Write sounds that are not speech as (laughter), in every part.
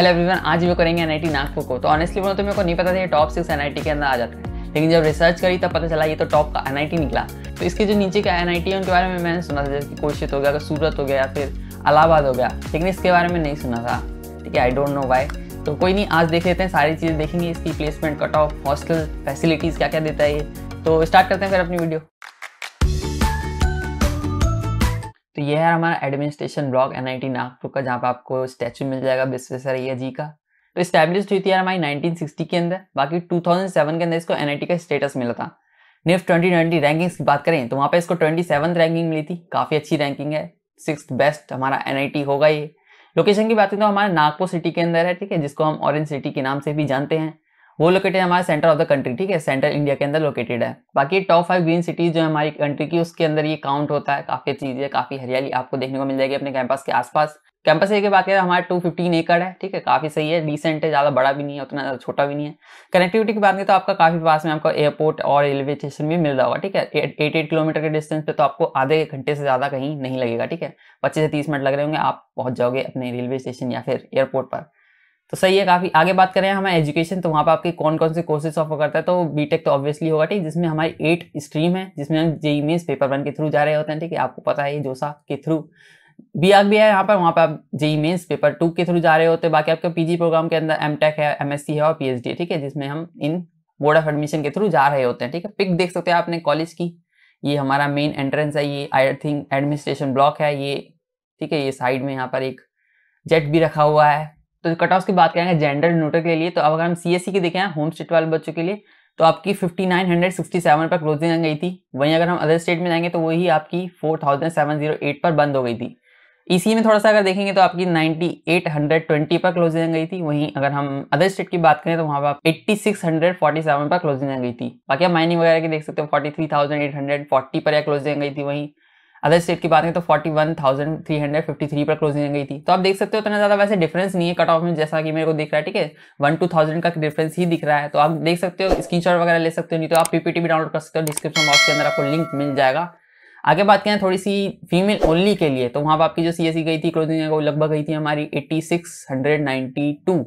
Hello everyone आज भी करेंगे एन नागपुर को तो ऑनेस्टली बोलो तो मेरे को नहीं पता था ये टॉप सिक्स एन के अंदर आ जाता है लेकिन जब रिसर्च करी तब पता चला ये तो टॉप का एन निकला तो इसके जो नीचे का एन है उनके बारे में मैंने सुना था जैसे कोशित हो गया अगर सूरत हो गया फिर अलाहाबाद हो गया लेकिन इसके बारे में नहीं सुना था ठीक है आई डोंट नो वाई तो कोई नहीं आज देख लेते हैं सारी चीज़ें देखेंगे इसकी placement cut off hostel facilities क्या क्या देता है ये तो स्टार्ट करते हैं फिर अपनी वीडियो तो ये है हमारा administration block N I Nagpur का जहाँ पे आपको स्टैचू मिल जाएगा विश्वेश्वरैया जी का तो स्टैब्लिश हुई थी यार हमारी 1960 के अंदर बाकी 2007 के अंदर इसको एन का स्टेटस मिला था निफ्ट ट्वेंटी ट्वेंटी रैंकिंग्स की बात करें तो वहाँ पे इसको ट्वेंटी रैंकिंग मिली थी काफ़ी अच्छी रैंकिंग है सिक्स बेस्ट हमारा एन होगा ये लोकेशन की बात करें तो हमारा नागपुर सिटी के अंदर है ठीक है जिसको हम ऑरेंज सिटी के नाम से भी जानते हैं वो लोकेटेड हमारे सेंटर ऑफ द कंट्री ठीक है सेंट्रल इंडिया के अंदर लोकेटेड है बाकी टॉप फाइव ग्रीन सिटीज जो है हमारी कंट्री की उसके अंदर ये काउंट होता है काफी चीजें काफी हरियाली आपको देखने को मिल जाएगी अपने कैंपस के आसपास कैंपस एक बात है हमारे टू फिफ्टीन एकड़ है ठीक है काफी सही है डिसेंट है ज्यादा बड़ा भी नहीं है उतना ज्यादा छोटा भी नहीं है कनेक्टिविटी की बात करें तो आपका काफी पास में आपको एयरपोर्ट और रेलवे स्टेशन भी मिल रहा होगा ठीक है एट एट किलोमीटर के डिस्टेंस पे तो आपको आधे घंटे से ज्यादा कहीं नहीं लगेगा ठीक है पच्चीस से तीस मिनट लग रहे होंगे आप पहुंच जाओगे अपने रेलवे स्टेशन या फिर एयरपोर्ट पर तो सही है काफ़ी आगे बात करें हमारे एजुकेशन तो वहाँ पर आपके कौन कौन से कोर्सेज ऑफर करता है तो बीटेक तो ऑब्वियसली होगा ठीक जिसमें हमारी एट स्ट्रीम है जिसमें हम जेई मीन्स पेपर वन के थ्रू जा रहे होते हैं ठीक है आपको पता है जोसा के थ्रू बी आग भी है यहाँ पर वहाँ पर आप जेई मीन्स पेपर टू के थ्रू जा रहे होते हैं बाकी आपके पीजी प्रोग्राम के अंदर एम टेक है एम एस सी है और पी एच डी है ठीक है जिसमें हम इन बोर्ड ऑफ एडमिशन के थ्रू जा रहे होते हैं ठीक है पिक देख सकते हैं आपने कॉलेज की ये हमारा मेन एंट्रेंस है ये आई थिंक एडमिनिस्ट्रेशन ब्लॉक है ये ठीक है ये साइड में यहाँ पर एक जेट भी रखा हुआ है तो कट ऑफ की बात करेंगे जेंडर न्यूट्रल के लिए तो अब अगर हम सी एस सी की देखें होम स्टेट वाले बच्चों के लिए तो आपकी 5967 पर क्लोजिंग गई थी वहीं अगर हम अदर स्टेट में जाएंगे तो वही आपकी 4708 पर बंद हो गई थी इसी e में थोड़ा सा अगर देखेंगे तो आपकी 9820 पर क्लोजिंग गई थी वहीं अगर हम अदर स्टेट की बात करें तो वहाँ पर सेवन पर क्लोजिंग गई थी बाकी आप माइनिंग वगैरह की देख सकते हो फोर्टी पर या क्लोजिंग गई थी वहीं अदर स्टेट की बात करें तो 41,353 पर क्लोजिंग गई थी तो आप देख सकते हो इतना ज़्यादा वैसे डिफरेंस नहीं है कट ऑफ में जैसा कि मेरे को दिख रहा है ठीक है वन टू थाउजेंड का डिफरेंस ही दिख रहा है तो आप देख सकते हो स्क्रीन वगैरह ले सकते हो नहीं तो आप पीपीटी भी डाउनलोड कर सकते हो डिस्क्रिप्शन बॉक्स के अंदर आपको लिंक मिल जाएगा आगे बात करें थोड़ी सी फीमेल ओनली के लिए तो वहाँ पर आपकी जो सी e गई थी क्लोजिंग वो लगभग गई थी हमारी एट्टी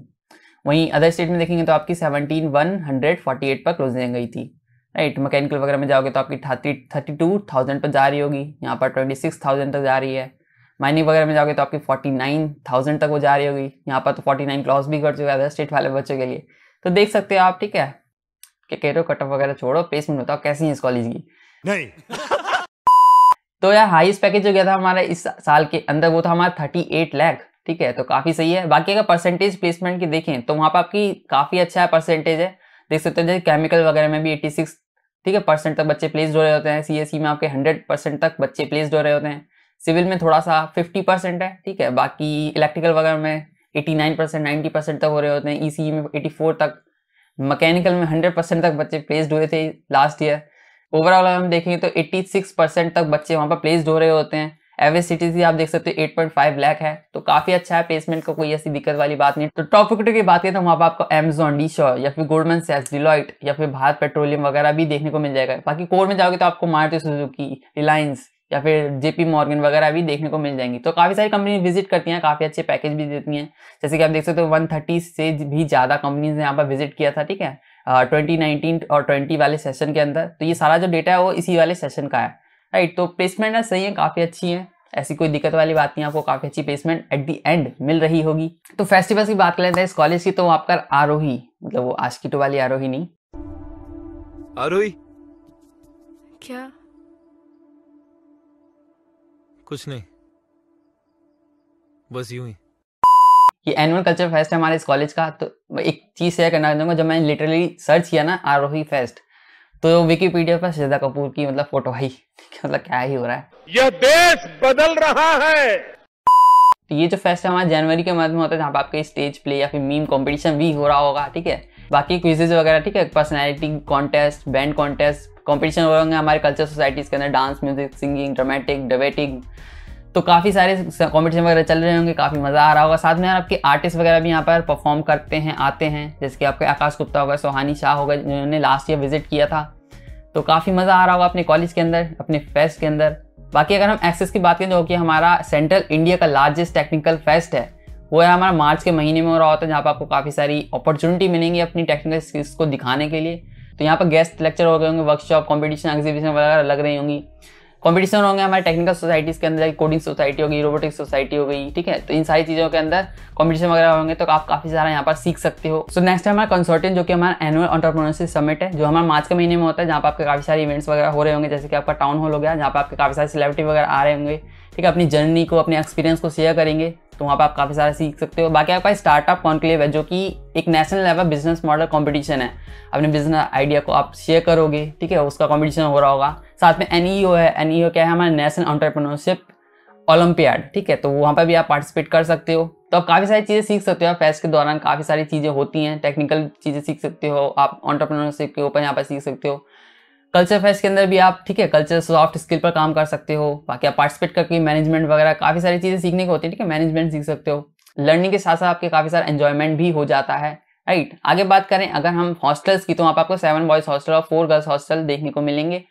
वहीं अदर स्टेट में देखेंगे तो आपकी seventeen one hundred forty eight पर क्लोजिंग गई थी राइट मैकेनिकल वगैरह में जाओगे तो आपकी थर्टी थर्टी टू थाउजेंड पर जा रही होगी यहाँ पर ट्वेंटी सिक्स थाउजेंड तक जा रही है माइनिंग वगैरह में जाओगे तो आपकी फोर्टी नाइन थाउजेंड तक वो जा रही होगी यहाँ पर तो फोर्टी नाइन क्लॉस भी कर चुका है स्टेट वाले बच्चों के लिए तो देख सकते हो आप ठीक है क्या कह रहे हो कट ऑफ वगैरह छोड़ो प्लेसमेंट बताओ कैसी है इस कॉलेज की नहीं (laughs) तो यार हाईएस्ट पैकेज जो गया था हमारा इस साल के अंदर वो था हमारा थर्टी एट लैख ठीक है तो काफ़ी सही है बाकी अगर परसेंटेज प्लेसमेंट की देखें तो वहाँ पर आपकी काफ़ी अच्छा परसेंटेज है देख सकते हो जैसे केमिकल वगैरह में भी एट्टी सिक्स ठीक है परसेंट तक बच्चे प्लेस्ड हो रहे होते हैं सी e में आपके हंड्रेड परसेंट तक बच्चे प्लेस्ड हो रहे होते हैं सिविल में थोड़ा सा फिफ्टी परसेंट है ठीक है बाकी इलेक्ट्रिकल वगैरह में eighty nine percent ninety percent तक हो रहे होते हैं ई e e में एटी फोर तक मैकेनिकल में हंड्रेड परसेंट तक बच्चे प्लेस्ड हुए थे लास्ट ईयर ओवरऑल हम देखेंगे तो एट्टी सिक्स परसेंट तक बच्चे वहाँ पर प्लेस्ड हो रहे होते हैं एवरेज सिटीजी आप देख सकते हो 8.5 लाख है तो काफी अच्छा है प्लेसमेंट का कोई ऐसी दिक्कत वाली बात नहीं तो टॉप विकेटों की बात करें तो वहाँ पर आपको एमजॉन डीशॉ या फिर गोल्डमैन सैक्स डिलॉइट या फिर भारत पेट्रोलियम वगैरह भी देखने को मिल जाएगा बाकी कोर में जाओगे तो आपको मारुति सुजुकी रिलायंस या फिर जेपी मॉर्गन वगैरह भी देखने को मिल जाएंगी तो काफ़ी सारी कंपनी विजिट करती हैं काफ़ी अच्छे पैकेज भी देती हैं जैसे कि आप देख सकते हो वन थर्टी से भी ज़्यादा कंपनीज ने यहाँ पर विजिट किया था ठीक है ट्वेंटी नाइनटीन और ट्वेंटी वाले सेशन के अंदर तो ये सारा जो डेटा है वो इसी वाले सेशन का है राइट तो प्लेसमेंट ना सही है काफ़ी अच्छी है ऐसी कोई दिक्कत वाली बात नहीं आपको काफ़ी अच्छी प्लेसमेंट एट दी एंड मिल रही होगी तो फेस्टिवल्स की बात कर लेते हैं इस कॉलेज की तो आपका आरोही मतलब वो आशकीटो तो वाली आरोही नहीं आरोही क्या कुछ नहीं बस यूं ही ये एनुअल कल्चर फेस्ट है हमारे इस कॉलेज का तो एक चीज़ शेयर करना चाहूँगा जब मैंने लिटरली सर्च किया ना आरोही फेस्ट तो विकीपीडिया पर श्रद्धा कपूर की मतलब फोटो आई (laughs) मतलब क्या ही हो रहा है यह देश बदल रहा है तो ये जो फेस्ट हमारे जनवरी के मंथ में होता है जहाँ पे आपके स्टेज प्ले या फिर मीम कंपटीशन भी हो रहा होगा ठीक है बाकी क्विजेज वगैरह ठीक है personality contest band contest competition हो रहे होंगे हमारे कल्चर सोसाइटीज़ के अंदर dance music singing dramatic debating तो काफ़ी सारे कॉम्पिटिशन वगैरह चल रहे होंगे काफ़ी मज़ा आ रहा होगा साथ में यार आपके आर्टिस्ट वगैरह भी यहाँ पर परफॉर्म करते हैं आते हैं जैसे कि आपके आकाश गुप्ता होगा सोहानी शाह होगा जिन्होंने लास्ट ईयर विजिट किया था तो काफ़ी मज़ा आ रहा होगा अपने कॉलेज के अंदर अपने फेस्ट के अंदर बाकी अगर हम एक्सेस की बात करें तो कि हमारा सेंट्रल इंडिया का लार्जेस्ट टेक्निकल फेस्ट है वो है हमारा मार्च के महीने में हो रहा होता है जहाँ पर आपको काफ़ी सारी अपॉर्चुनिटी मिलेंगी अपनी टेक्निकल स्किल्स को दिखाने के लिए तो यहाँ पर गेस्ट लेक्चर हो गए होंगे वर्कशॉप कॉम्पिटिशन एग्जीबिशन वगैरह लग रही होंगी कॉम्पिटिशन होंगे हमारे टेक्निकल सोसाइटीज़ के अंदर कोडिंग सोसाइटी हो गई रोबोटिक्स सोसाइटी हो गई ठीक है तो इन सारी चीज़ों के अंदर कॉम्पिटिशन वगैरह होंगे तो आप काफ़ी सारा यहाँ पर सीख सकते हो सो नेक्स्ट है हमारा कंसल्टेंट जो कि हमारा एनुअल ऑन्टरप्रोनरशिप समिट है जो हमारा मार्च के महीने में होता है जहाँ पर आपके काफ़ी सारे इवेंट्स वगैरह हो रहे होंगे जैसे कि आपका टाउन हॉल हो गया जहाँ पर आपके काफ़ी सारे सेलिब्रिटी वगैरह आ रहे होंगे ठीक है अपनी जर्नी को अपने एक्सपीरियंस को शेयर करेंगे तो वहाँ पर आप काफ़ी सारा सीख सकते हो बाकी आपका स्टार्टअप कॉन्क्लेव है जो कि एक national level business model competition है अपने बिजनेस आइडिया को आप शेयर करोगे ठीक है उसका कॉम्पिटिशन हो रहा होगा साथ में एन e है एन e क्या है हमारा नेशनल ऑन्टरप्रनोरशिप ओलंपियाड ठीक है तो वहाँ पर भी आप पार्टिसिपेट कर सकते हो तो आप काफ़ी सारी चीज़ें सीख सकते हो आप फेस्ट के दौरान काफ़ी सारी चीज़ें होती हैं टेक्निकल चीज़ें सीख सकते हो आप ऑन्टरप्रनोरशिप के ऊपर यहाँ पर सीख सकते हो कल्चर फेस्ट के अंदर भी आप ठीक है कल्चर सॉफ्ट स्किल पर काम कर सकते हो बाकी आप पार्टिसिपेट करके मैनेजमेंट वगैरह काफ़ी सारी चीज़ें सीखने को होती है ठीक है मैनेजमेंट सीख सकते हो लर्निंग के साथ साथ आपके काफ़ी सारा एंजॉयमेंट भी हो जाता है राइट right. आगे बात करें अगर हम हॉस्टल्स की तो वहाँ पर आपको सेवन बॉयज़ हॉस्टल और फोर गर्ल्स हॉस्टल देखने को मिलेंगे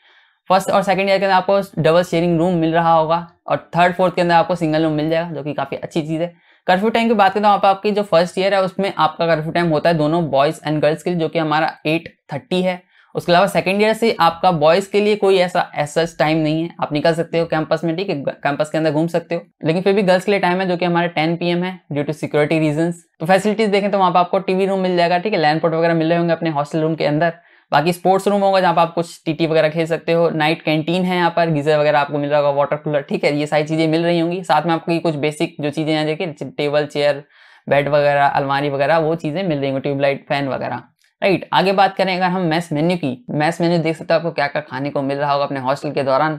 फर्स्ट और सेकंड ईयर के अंदर आपको डबल शेयरिंग रूम मिल रहा होगा और थर्ड फोर्थ के अंदर आपको सिंगल रूम मिल जाएगा जो कि काफ़ी अच्छी चीज़ है कर्फ्यू टाइम की बात करें तो आप आपकी जो फर्स्ट ईयर है उसमें आपका कर्फ्यू टाइम होता है दोनों बॉयज़ एंड गर्ल्स के लिए जो कि हमारा एट थर्टी है उसके अलावा सेकेंड ईयर से आपका बॉयज़ के लिए कोई ऐसा ऐसा टाइम नहीं है आप निकल सकते हो कैंपस में ठीक है कैंपस के अंदर घूम सकते हो लेकिन फिर भी गर्ल्स के लिए टाइम है जो कि हमारे टेन पी है ड्यू टू सिक्योरिटी रीजन तो फैसिलिटीज़ देखें तो वहाँ पर आपको टीवी रूम मिल जाएगा ठीक है लैंड पोर्ट वगैरह रहे होंगे अपने हॉस्टल रूम के अंदर बाकी स्पोर्ट्स रूम होगा जहाँ पर आप कुछ टीटी वगैरह खेल सकते हो नाइट कैंटीन है यहाँ पर गीजर वगैरह आपको मिल रहा होगा वाटर कूलर ठीक है ये सारी चीज़ें मिल रही होंगी साथ में आपकी कुछ बेसिक जो चीज़ें हैं देखिए टेबल चेयर बेड वगैरह अलमारी वगैरह वो चीज़ें मिल रही होंगी ट्यूबलाइट फैन वगैरह राइट आगे बात करें अगर हम मैस मेन्यू की मैस मेन्यू देख सकते हो आपको क्या क्या खाने को मिल रहा होगा अपने हॉस्टल के दौरान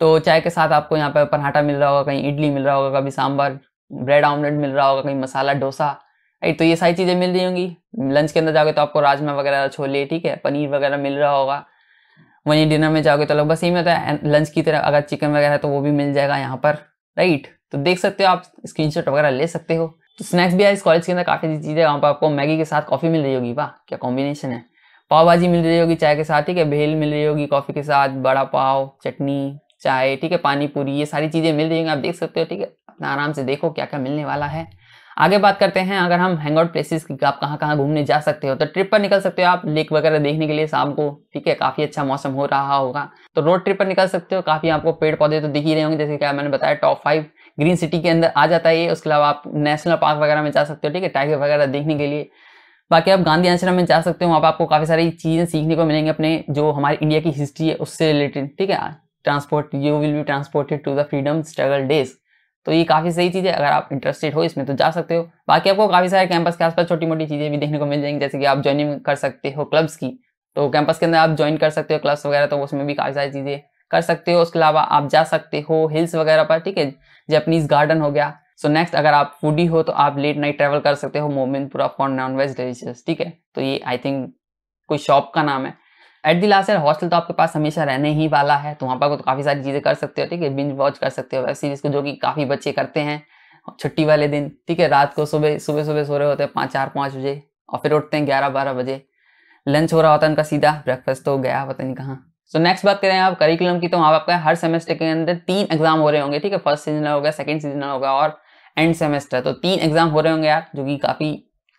तो चाय के साथ आपको यहाँ पर पराठा मिल रहा होगा कहीं इडली मिल रहा होगा कभी सांभर ब्रेड ऑमलेट मिल रहा होगा कहीं मसाला डोसा राइट तो ये सारी चीज़ें मिल रही होंगी लंच के अंदर जाओगे तो आपको राजमा वगैरह छोले ठीक है पनीर वगैरह मिल रहा होगा वहीं डिनर में जाओगे तो बस यही होता है लंच की तरह अगर चिकन वगैरह तो वो भी मिल जाएगा यहाँ पर राइट तो देख सकते हो आप स्क्रीनशॉट वगैरह ले सकते हो तो स्नैक्स भी है इस कॉलेज के अंदर काफ़ी चीज़ें वहाँ पर आपको मैगी के साथ कॉफ़ी मिल रही होगी वाह क्या कॉम्बिनेशन है पाव भाजी मिल रही होगी चाय के साथ ठीक है भेल मिल रही होगी कॉफ़ी के साथ बड़ा पाव चटनी चाय ठीक है पानी पूरी ये सारी चीज़ें मिल रही होंगी आप देख सकते हो ठीक है अपना आराम से देखो क्या क्या मिलने वाला है आगे बात करते हैं अगर हम हैंग आउट प्लेसेस की आप कहाँ कहाँ घूमने जा सकते हो तो ट्रिप पर निकल सकते हो आप लेक वगैरह देखने के लिए शाम को ठीक है काफ़ी अच्छा मौसम हो रहा होगा तो रोड ट्रिप पर निकल सकते हो काफ़ी आपको पेड़ पौधे तो दिख ही रहे होंगे जैसे क्या मैंने बताया टॉप फाइव ग्रीन सिटी के अंदर आ जाता है ये उसके अलावा आप नेशनल पार्क वगैरह में जा सकते हो ठीक है टाइगर वगैरह देखने के लिए बाकी आप गांधी आश्रम में जा सकते हो वहाँ पर आपको काफ़ी सारी चीज़ें सीखने को मिलेंगी अपने जो हमारे इंडिया की हिस्ट्री है उससे रिलेटेड ठीक है transport you will be transported to the freedom struggle days तो ये काफ़ी सही चीज़ है अगर आप इंटरेस्टेड हो इसमें तो जा सकते हो बाकी आपको काफ़ी सारे कैंपस के आसपास छोटी मोटी चीज़ें भी देखने को मिल जाएंगी जैसे कि आप ज्वाइनिंग कर सकते हो क्लब्स की तो कैंपस के अंदर आप ज्वाइन कर सकते हो क्लब्स वगैरह तो उसमें भी काफ़ी सारी चीज़ें कर सकते हो उसके अलावा आप जा सकते हो हिल्स वगैरह पर ठीक है जैपनीज गार्डन हो गया सो so नेक्स्ट अगर आप फूडी हो तो आप लेट नाइट ट्रैवल कर सकते हो Mominpura for non veg delicious ठीक है तो ये आई थिंक कोई शॉप का नाम है एट दी लास्ट हॉस्टल तो आपके पास हमेशा रहने ही वाला है तो वहाँ पर तो काफ़ी सारी चीज़ें कर सकते हो ठीक है बिंज वॉच कर सकते हो वेब सीरीज़ को जो कि काफ़ी बच्चे करते हैं छुट्टी वाले दिन ठीक है रात को सुबह सुबह सुबह सो रहे होते हैं पाँच चार पाँच बजे और फिर उठते हैं ग्यारह बारह बजे लंच हो रहा होता है उनका सीधा ब्रेकफास्ट तो गया पता नहीं कहाँ सो so नेक्स्ट बात करें आप करिकुलम की तो वहाँ आपका हर सेमेस्टर के अंदर तीन एग्जाम हो रहे होंगे ठीक है फर्स्ट सीजनल होगा सेकेंड सीजनल होगा और एंड सेमेस्टर तो तीन एग्जाम हो रहे होंगे यार जो कि काफ़ी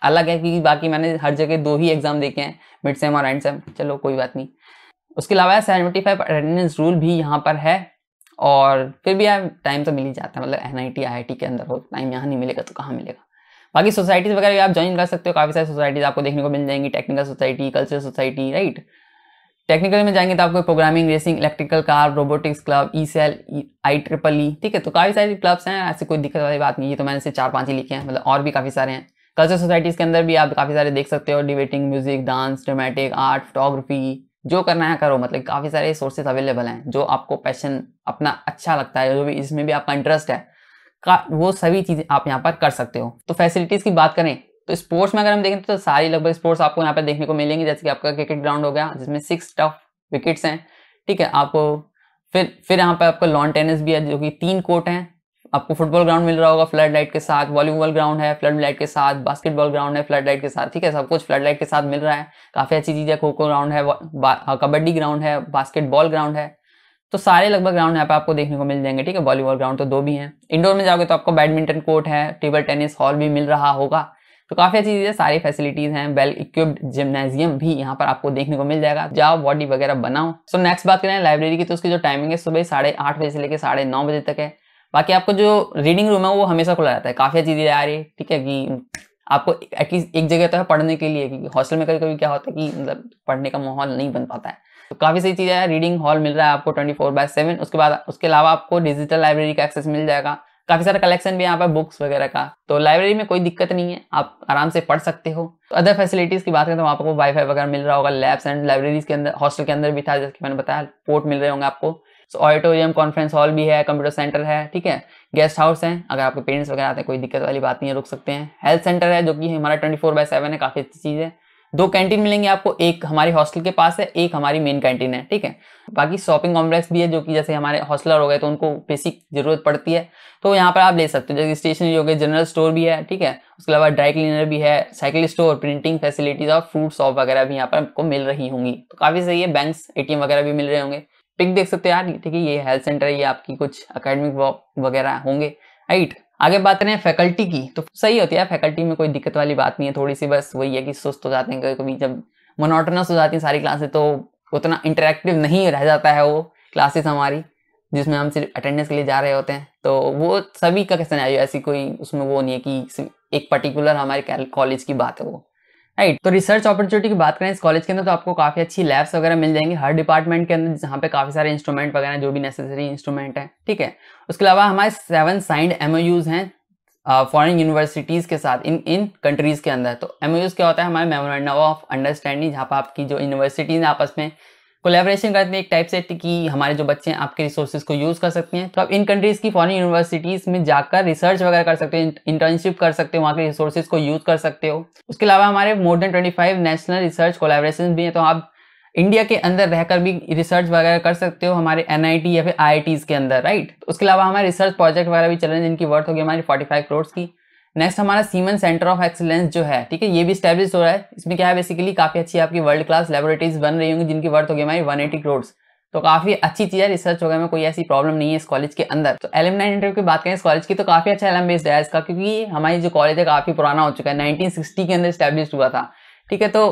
अलग है क्योंकि बाकी मैंने हर जगह दो ही एग्जाम देखे हैं मिड सेम और एंड सेम चलो कोई बात नहीं उसके अलावा सेवेंटी फाइव अटेंडेंस रूल भी यहाँ पर है और फिर भी यार टाइम तो मिल ही जाता है मतलब N I T I I T के अंदर हो टाइम यहाँ नहीं मिलेगा तो कहाँ मिलेगा बाकी सोसाइटीज़ वगैरह भी आप ज्वाइन कर सकते हो काफ़ी सारी सोसाइटीज़ आपको देखने को मिल जाएंगी technical society cultural society right technical में जाएंगे तो आपको programming racing electrical car robotics club E cell I triple E ठीक है तो काफ़ी सारे क्लब्स हैं ऐसी कोई दिक्कत वाली बात नहीं है तो मैंने इसे चार पाँच ही लिखे हैं मतलब और भी काफ़ी सारे हैं कल्चर सोसाइटीज़ के अंदर भी आप काफ़ी सारे देख सकते हो debating music dance dramatic art photography जो करना है करो मतलब काफ़ी सारे सोर्सेस अवेलेबल हैं जो आपको पैशन अपना अच्छा लगता है जो भी इसमें भी आपका इंटरेस्ट है का वो सभी चीज़ें आप यहाँ पर कर सकते हो तो फैसिलिटीज़ की बात करें तो स्पोर्ट्स में अगर हम देखें तो सारी लगभग स्पोर्ट्स आपको यहाँ पे देखने को मिलेंगे जैसे कि आपका क्रिकेट ग्राउंड हो गया जिसमें सिक्स टफ विकेट्स हैं ठीक है आपको फिर फिर यहाँ पे आपका लॉन टेनिस भी है जो कि तीन कोर्ट हैं आपको फुटबॉल ग्राउंड मिल रहा होगा फ्लड लाइट के साथ वॉलीबॉल ग्राउंड है फ्लड लाइट के साथ बास्केटबॉल ग्राउंड है फ्लड लाइट के साथ ठीक है सब कुछ फ्लड लाइट के साथ मिल रहा है काफ़ी अच्छी चीज़ है खो खो ग्राउंड है कबड्डी ग्राउंड है बास्केटबॉल ग्राउंड है तो सारे लगभग ग्राउंड यहाँ पे आपको देखने को मिल जाएंगे ठीक है वॉलीबॉल ग्राउंड तो दो भी हैं इंडोर में जाओगे तो आपको बैडमिंटन कोर्ट है टेबल टेनिस हॉल भी मिल रहा होगा तो काफ़ी अच्छी चीज़ है सारी फैसिलिटीज़ हैं वेल इक्विप्ड जिमनाजियम भी यहाँ पर आपको देखने को मिल जाएगा जाओ बॉडी वगैरह बनाओ सो नेक्स्ट बात करें लाइब्रेरी की तो उसकी जो टाइमिंग है सुबह साढ़े आठ बजे से लेकर साढ़े नौ बजे तक है बाकी आपको जो रीडिंग रूम है वो हमेशा खुला रहता है काफ़ी अच्छी चीज़ें आ रही है ठीक है कि आपको एटलीस्ट एक जगह तो है पढ़ने के लिए क्योंकि हॉस्टल में कभी कभी क्या होता है कि मतलब पढ़ने का माहौल नहीं बन पाता है तो काफ़ी सही चीज़ें हैं रीडिंग हॉल मिल रहा है आपको ट्वेंटी फोर बाय सेवन उसके बाद उसके अलावा आपको डिजिटल लाइब्रेरी का एक्सेस मिल जाएगा काफी सारा कलेक्शन भी यहाँ पर बुक्स वगैरह का तो लाइब्रेरी में कोई दिक्कत नहीं है आप आराम से पढ़ सकते हो तो अदर फैसिलिटीज की बात करें तो आपको वाईफाई वगैरह मिल रहा होगा लैब्स एंड लाइब्रेरीज के अंदर हॉस्टल के अंदर भी था जैसे मैंने बताया पोर्ट मिल रहे होंगे आपको सो ऑडिटोरियम कॉन्फ्रेंस हॉल भी है कंप्यूटर सेंटर है ठीक है गेस्ट हाउस है अगर आपके पेरेंट्स वगैरह आते हैं कोई दिक्कत वाली बात नहीं है रुक सकते हैं हेल्थ सेंटर है जो कि हमारा ट्वेंटी फोर बाय सेवन है काफी अच्छी चीज़ है दो कैंटीन मिलेंगे आपको एक हमारे हॉस्टल के पास है एक हमारी मेन कैंटीन है ठीक है बाकी शॉपिंग कॉम्प्लेक्स भी है जो कि जैसे हमारे हॉस्टलर हो गए तो उनको बेसिक जरूरत पड़ती है तो यहाँ पर आप ले सकते हो जैसे स्टेशनरी हो गई जनरल स्टोर भी है ठीक है उसके अलावा ड्राई क्लीनर भी है साइकिल स्टोर प्रिंटिंग फैसिलिटीज और फ्रूट शॉप वगैरह भी यहाँ पर आपको मिल रही होंगी तो काफी सही है बैंक एटीएम वगैरह भी मिल रहे होंगे पिक देख सकते हो यार ठीक है ये हेल्थ सेंटर है ये आपकी कुछ अकेडमिक वगैरह होंगे राइट आगे बात करें फैकल्टी की तो सही होती है फैकल्टी में कोई दिक्कत वाली बात नहीं है थोड़ी सी बस वही है कि सुस्त हो जाते हैं कभी जब मोनोटनस हो जाती हैं सारी क्लासेस तो उतना इंटरेक्टिव नहीं रह जाता है वो क्लासेस हमारी जिसमें हम सिर्फ अटेंडेंस के लिए जा रहे होते हैं तो वो सभी का कैसे ऐसी कोई उसमें वो नहीं है कि एक पर्टिकुलर हमारे कॉलेज की बात है वो राइट तो रिसर्च अपॉर्चुनिटी की बात करें इस कॉलेज के अंदर तो आपको काफी अच्छी लैब्स वगैरह मिल जाएंगे हर डिपार्टमेंट के अंदर जहाँ पे काफी सारे इंस्ट्रूमेंट वगैरह जो भी नेसेसरी इंस्ट्रूमेंट है ठीक है उसके अलावा हमारे सेवन साइंड एम हैं फॉरेन uh, यूनिवर्सिटीज़ के साथ इन इन कंट्रीज़ के अंदर तो एम क्या होता है हमारे मेमोरेंडम ऑफ अंडरस्टैंडिंग जहाँ पर आपकी जो यूनिवर्सिटीज़ हैं आपस में कोलेबरेशन हैं एक टाइप से कि हमारे जो बच्चे हैं आपके रिसोर्सेज को यूज कर सकते हैं तो आप इन कंट्रीज की फॉरन यूनिवर्सिटीज में जाकर रिसर्च वगैरह कर सकते हो इंटर्नशिप कर सकते हो वहाँ के रिसोर्सेज को यूज कर सकते हो उसके अलावा हमारे more than twenty five national research collaboration भी हैं तो आप इंडिया के अंदर रहकर भी रिसर्च वगैरह कर सकते हो हमारे एन या फिर आई के अंदर राइट तो उसके अलावा हमारे रिसर्च प्रोजेक्ट वगैरह भी चल रहे हैं जिनकी वर्थ होगी हमारी फोर्टी करोड़ की नेक्स्ट हमारा सीमन सेंटर ऑफ एक्सीलेंस जो है ठीक है ये भी स्टैब्लिश हो रहा है इसमें क्या है बेसिकली काफी अच्छी आपकी वर्ल्ड क्लास लेबोरेटरीज बन रही होंगी जिनकी वर्थ होगी हमारी वन एटी तो काफी अच्छी चीज है रिसर्च वगैरह में कोई ऐसी प्रॉब्लम नहीं है इस कॉलेज के अंदर तो एलम नाइन इंटरव्यू की बात करें इस कॉलेज की तो काफी अच्छा एलम बेस्ड है इसका क्योंकि हमारी जो कॉलेज है काफी पुराना हो चुका है नाइनटीन के अंदर स्टैब्लिश हुआ था ठीक है तो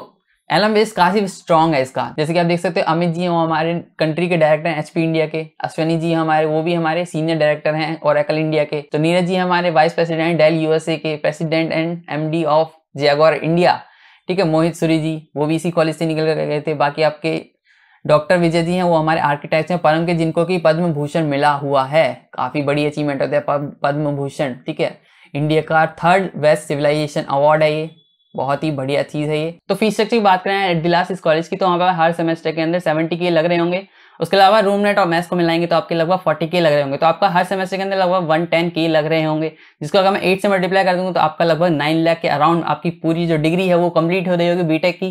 एलम बेस काफी स्ट्रॉन्ग है इसका जैसे कि आप देख सकते हो अमित जी हमारे कंट्री के डायरेक्टर हैं एचपी इंडिया के अश्विनी जी हमारे वो भी हमारे सीनियर डायरेक्टर हैं और एकल इंडिया के तो नीरज जी हमारे वाइस प्रेसिडेंट डेल यूएसए के प्रेसिडेंट एंड एमडी ऑफ जियागोर इंडिया ठीक है मोहित सूरी जी वो भी इसी कॉलेज से निकल कर गए थे बाकी आपके डॉक्टर विजय जी हैं वो हमारे आर्किटेक्ट हैं परम के जिनको कि पद्म भूषण मिला हुआ है काफी बड़ी अचीवमेंट होता है पद्म भूषण ठीक है इंडिया का थर्ड वेस्ट सिविलाइजेशन अवार्ड है ये बहुत ही बढ़िया चीज़ है ये तो फीस स्ट्रक्चर की बात करें एडिलास इस कॉलेज की तो वहाँ पर हर सेमेस्टर के अंदर सेवेंटी के लग रहे होंगे उसके अलावा रूम नेट और मैथ्स को मिलाएंगे तो आपके लगभग फोर्टी के लग रहे होंगे तो आपका हर सेमेस्टर के अंदर लगभग वन टेन के लग रहे होंगे जिसको अगर मैं एट से मल्टीप्लाई कर दूंगा तो आपका लगभग नाइन लाख के अराउंड आपकी पूरी जो डिग्री है वो कंप्लीट हो रही होगी बीटेक की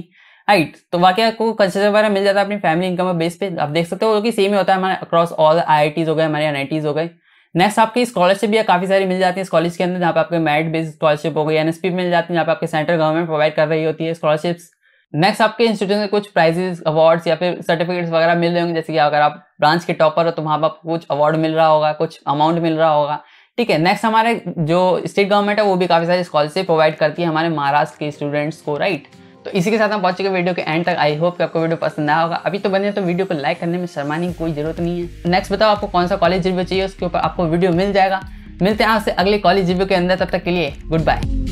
राइट तो वाकई आपको कंसेशन वगैरह मिल जाता है अपनी फैमिली इनकम बेस पे आप देख सकते हो कि सेम ही होता है हमारे अक्रॉस ऑल आई हो गए हमारे एन हो गए नेक्स्ट आपकी स्कॉलरशिप भी काफ़ी सारी मिल जाती है कॉलेज के अंदर जहाँ पे आपके मेरिट बेस्ड स्कॉलरशिप हो गई एनएसपी मिल जाती है जहाँ पे आपके सेंट्रल गवर्नमेंट प्रोवाइड कर रही होती है स्कॉलरशिप्स नेक्स्ट आपके इंस्टीट्यूट में कुछ प्राइजेस अवार्ड्स या फिर सर्टिफिकेट्स वगैरह मिल रहे होंगे जैसे कि अगर आप ब्रांच के टॉपर हो तो वहाँ पर आपको कुछ अवार्ड मिल रहा होगा कुछ अमाउंट मिल रहा होगा ठीक है नेक्स्ट हमारे जो स्टेट गवर्नमेंट है वो भी काफ़ी सारी स्कॉलरशिप प्रोवाइड करती है हमारे महाराष्ट्र के स्टूडेंट्स को राइट right? तो इसी के साथ हम पहुंच चुके वीडियो के एंड तक आई होप कि आपको वीडियो पसंद आया होगा अभी तो बने तो वीडियो को लाइक करने में शर्माने की कोई जरूरत नहीं है नेक्स्ट बताओ आपको कौन सा कॉलेज रिव्यू चाहिए उसके ऊपर आपको वीडियो मिल जाएगा मिलते हैं आपसे अगले कॉलेज रिव्यू के अंदर तब तक के लिए गुड बाय